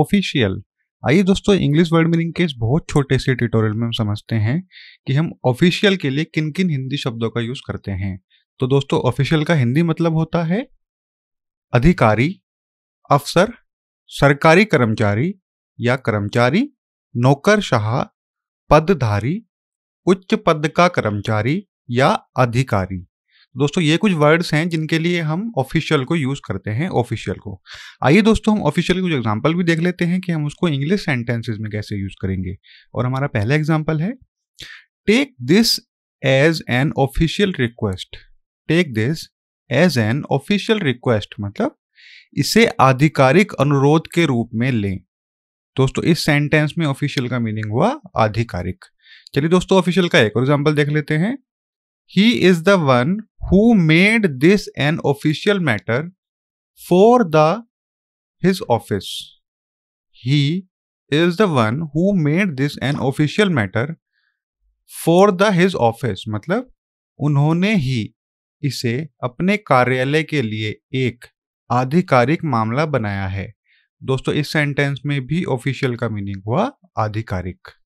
official आइए दोस्तों English word meaning के इस बहुत छोटे से ट्यूटोरियल में हम समझते हैं कि हम ऑफिशियल के लिए किन किन हिंदी शब्दों का यूज़ करते हैं तो दोस्तों ऑफिशियल का हिंदी मतलब होता है अधिकारी अफसर सरकारी कर्मचारी या कर्मचारी नौकरशाह पदधारी उच्च पद का कर्मचारी या अधिकारी दोस्तों ये कुछ वर्ड्स हैं जिनके लिए हम ऑफिशियल को यूज़ करते हैं ऑफिशियल को आइए दोस्तों हम ऑफिशियल कुछ एग्जाम्पल भी देख लेते हैं कि हम उसको इंग्लिश सेंटेंसेज में कैसे यूज़ करेंगे और हमारा पहला एग्जाम्पल है take this as an official request take this as an official request मतलब इसे आधिकारिक अनुरोध के रूप में लें दोस्तों इस सेंटेंस में ऑफिशियल का मीनिंग हुआ आधिकारिक चलिए दोस्तों ऑफिशियल का एक और एग्जाम्पल देख लेते हैं he is the one who made this an official matter for the his office he is the one who made this an official matter for the his office मतलब उन्होंने ही इसे अपने कार्यालय के लिए एक आधिकारिक मामला बनाया है दोस्तों इस सेंटेंस में भी ऑफिशियल का मीनिंग हुआ आधिकारिक